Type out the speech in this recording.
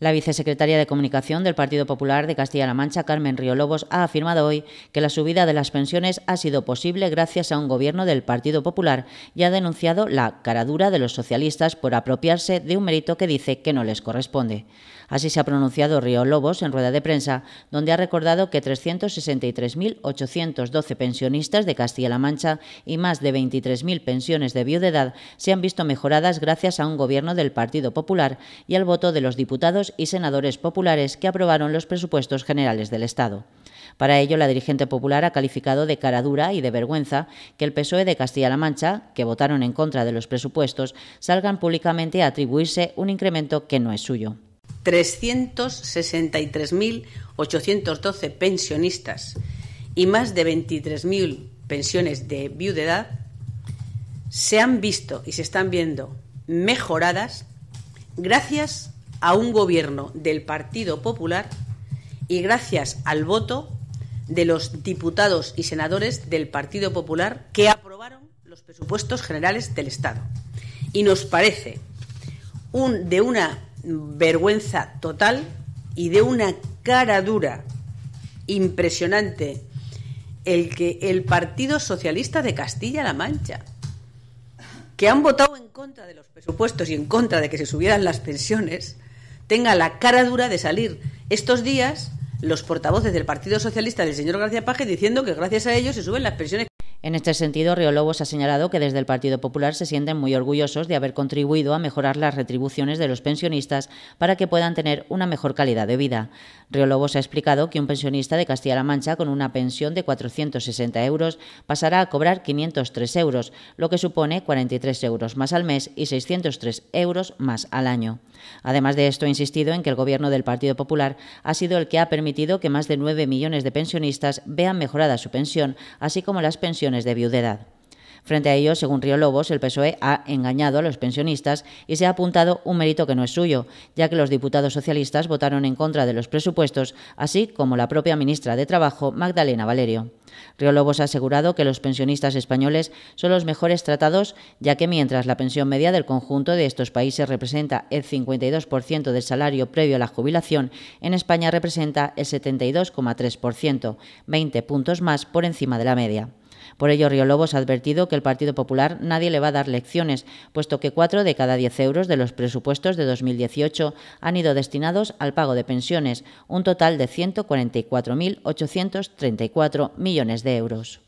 La vicesecretaria de Comunicación del Partido Popular de Castilla-La Mancha, Carmen Río Lobos, ha afirmado hoy que la subida de las pensiones ha sido posible gracias a un gobierno del Partido Popular y ha denunciado la caradura de los socialistas por apropiarse de un mérito que dice que no les corresponde. Así se ha pronunciado Río Lobos en rueda de prensa, donde ha recordado que 363.812 pensionistas de Castilla-La Mancha y más de 23.000 pensiones de viudedad se han visto mejoradas gracias a un gobierno del Partido Popular y al voto de los diputados y senadores populares que aprobaron los presupuestos generales del Estado. Para ello, la dirigente popular ha calificado de cara dura y de vergüenza que el PSOE de Castilla-La Mancha, que votaron en contra de los presupuestos, salgan públicamente a atribuirse un incremento que no es suyo. 363.812 pensionistas y más de 23.000 pensiones de viudedad se han visto y se están viendo mejoradas gracias a un gobierno del Partido Popular y gracias al voto de los diputados y senadores del Partido Popular que aprobaron los presupuestos generales del Estado. Y nos parece un, de una vergüenza total y de una cara dura impresionante el que el Partido Socialista de Castilla-La Mancha, que han votado en contra de los presupuestos y en contra de que se subieran las pensiones, tenga la cara dura de salir estos días los portavoces del Partido Socialista del señor García Paje diciendo que gracias a ellos se suben las pensiones en este sentido, Lobos ha señalado que desde el Partido Popular se sienten muy orgullosos de haber contribuido a mejorar las retribuciones de los pensionistas para que puedan tener una mejor calidad de vida. Lobos ha explicado que un pensionista de Castilla-La Mancha con una pensión de 460 euros pasará a cobrar 503 euros, lo que supone 43 euros más al mes y 603 euros más al año. Además de esto, ha insistido en que el Gobierno del Partido Popular ha sido el que ha permitido que más de 9 millones de pensionistas vean mejorada su pensión, así como las pensiones de viudedad. Frente a ello, según Río Lobos, el PSOE ha engañado a los pensionistas y se ha apuntado un mérito que no es suyo, ya que los diputados socialistas votaron en contra de los presupuestos, así como la propia ministra de Trabajo, Magdalena Valerio. Río Lobos ha asegurado que los pensionistas españoles son los mejores tratados, ya que mientras la pensión media del conjunto de estos países representa el 52% del salario previo a la jubilación, en España representa el 72,3%, 20 puntos más por encima de la media. Por ello, Riolobos ha advertido que el Partido Popular nadie le va a dar lecciones, puesto que cuatro de cada diez euros de los presupuestos de 2018 han ido destinados al pago de pensiones, un total de 144.834 millones de euros.